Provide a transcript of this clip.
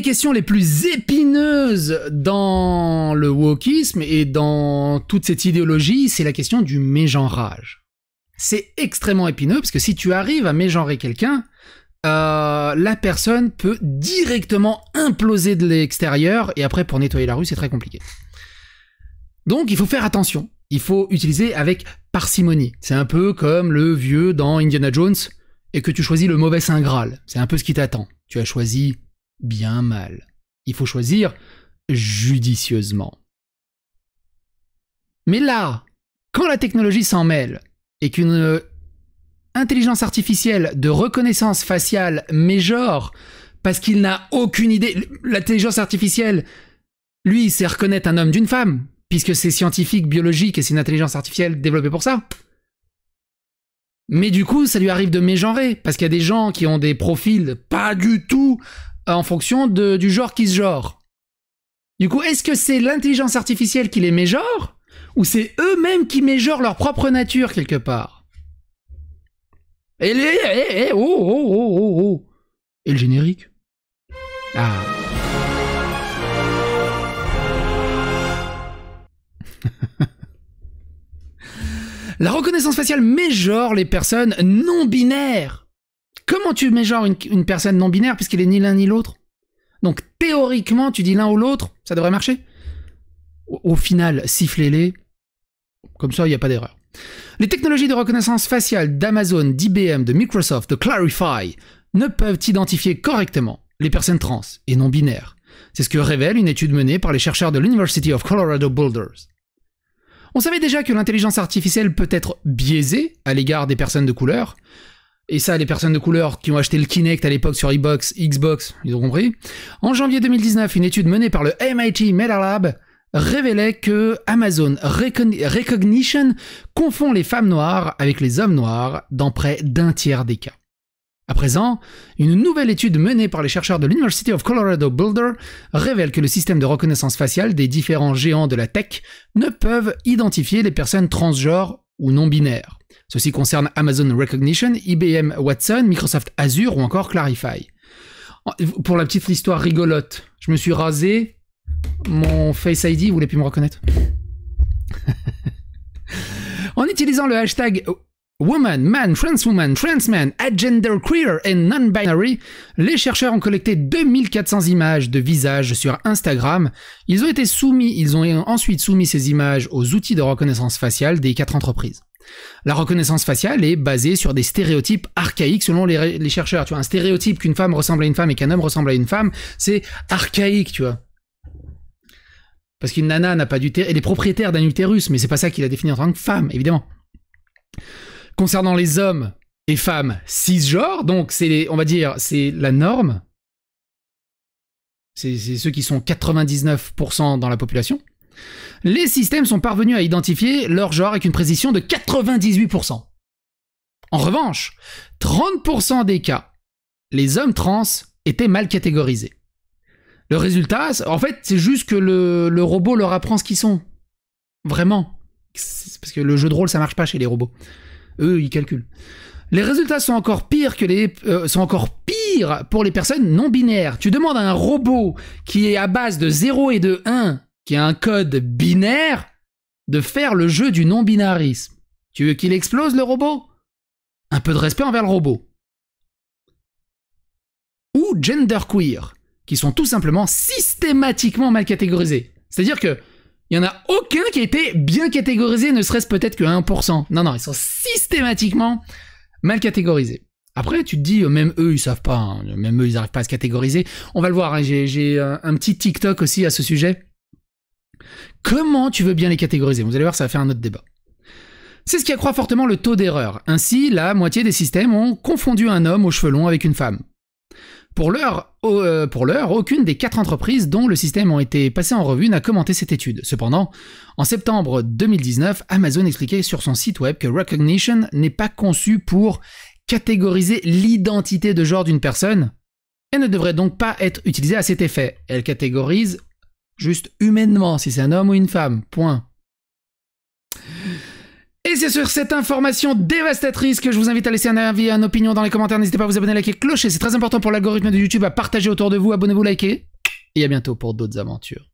Les questions les plus épineuses dans le wokisme et dans toute cette idéologie, c'est la question du mégenrage. C'est extrêmement épineux parce que si tu arrives à mégenrer quelqu'un, euh, la personne peut directement imploser de l'extérieur et après pour nettoyer la rue c'est très compliqué. Donc il faut faire attention, il faut utiliser avec parcimonie. C'est un peu comme le vieux dans Indiana Jones et que tu choisis le mauvais Saint Graal. C'est un peu ce qui t'attend. Tu as choisi bien mal. Il faut choisir judicieusement. Mais là, quand la technologie s'en mêle et qu'une intelligence artificielle de reconnaissance faciale mégenre parce qu'il n'a aucune idée, l'intelligence artificielle, lui, sait reconnaître un homme d'une femme, puisque c'est scientifique, biologique et c'est une intelligence artificielle développée pour ça. Mais du coup, ça lui arrive de mégenrer, parce qu'il y a des gens qui ont des profils pas du tout euh, en fonction du genre qui se genre. Du coup, est-ce que c'est l'intelligence artificielle qui les méjore ou c'est eux-mêmes qui mégenrent leur propre nature quelque part Et le générique ah. La reconnaissance faciale méjore les personnes non binaires tu mets genre une, personne non binaire, puisqu'il est ni l'un ni l'autre. Donc théoriquement, tu dis l'un ou l'autre, ça devrait marcher. Au, final, sifflez-les. Comme ça, il n'y a pas d'erreur. Les technologies de reconnaissance faciale d'Amazon, d'IBM, de Microsoft, de Clarify ne peuvent identifier correctement les personnes trans et non binaires. C'est ce que révèle une étude menée par les chercheurs de l'University of Colorado Boulders. On savait déjà que l'intelligence artificielle peut être biaisée à l'égard des personnes de couleur, et ça, les personnes de couleur qui ont acheté le Kinect à l'époque sur Xbox, Xbox, ils ont compris. En janvier 2019, une étude menée par le MIT Meta Lab révélait que Amazon Recognition confond les femmes noires avec les hommes noirs dans près d'un tiers des cas. À présent, une nouvelle étude menée par les chercheurs de l'University of Colorado Boulder révèle que le système de reconnaissance faciale des différents géants de la tech ne peuvent identifier les personnes transgenres ou non binaires. Ceci concerne Amazon Recognition, IBM Watson, Microsoft Azure ou encore Clarify. Pour la petite histoire rigolote, je me suis rasé mon Face ID, vous voulez plus me reconnaître En utilisant le hashtag Woman, Man, Transwoman, Transman, Agender Queer and Non-Binary, les chercheurs ont collecté 2400 images de visages sur Instagram. Ils ont été soumis, ils ont ensuite soumis ces images aux outils de reconnaissance faciale des quatre entreprises. La reconnaissance faciale est basée sur des stéréotypes archaïques selon les, chercheurs. Tu vois, un stéréotype qu'une femme ressemble à une femme et qu'un homme ressemble à une femme, c'est archaïque, tu vois. Parce qu'une nana n'a pas d'utérus, elle est propriétaire d'un utérus, mais c'est pas ça qu'il a défini en tant que femme, évidemment. Concernant les hommes et femmes cisgenres, donc c'est, on va dire, c'est la norme. C'est ceux qui sont 99% dans la population les systèmes sont parvenus à identifier leur genre avec une précision de 98%. En revanche, 30% des cas, les hommes trans étaient mal catégorisés. Le résultat, en fait, c'est juste que le, robot leur apprend ce qu'ils sont. Vraiment. Parce que le jeu de rôle, ça marche pas chez les robots. Eux, ils calculent. Les résultats sont encore pires que les euh, sont encore pires pour les personnes non binaires. Tu demandes à un robot qui est à base de 0 et de 1 qui a un code binaire, de faire le jeu du non-binarisme. Tu veux qu'il explose le robot Un peu de respect envers le robot. Ou genderqueer, qui sont tout simplement systématiquement mal catégorisés. C'est-à-dire que il n'y en a aucun qui a été bien catégorisé, ne serait-ce peut-être que 1%. Non, non, ils sont systématiquement mal catégorisés. Après, tu te dis, euh, même eux, ils savent pas, hein. même eux, ils n'arrivent pas à se catégoriser. On va le voir, hein. j'ai euh, un petit TikTok aussi à ce sujet Comment tu veux bien les catégoriser Vous allez voir, ça va faire un autre débat. C'est ce qui accroît fortement le taux d'erreur. Ainsi, la moitié des systèmes ont confondu un homme aux cheveux longs avec une femme. Pour l'heure, euh, aucune des quatre entreprises dont le système a été passé en revue n'a commenté cette étude. Cependant, en septembre 2019, Amazon expliquait sur son site web que Recognition n'est pas conçu pour catégoriser l'identité de genre d'une personne et ne devrait donc pas être utilisée à cet effet. Elle catégorise Juste humainement, si c'est un homme ou une femme. Point. Et c'est sur cette information dévastatrice que je vous invite à laisser un avis une opinion dans les commentaires. N'hésitez pas à vous abonner, liker, clocher. C'est très important pour l'algorithme de YouTube à partager autour de vous. Abonnez-vous, likez. Et à bientôt pour d'autres aventures.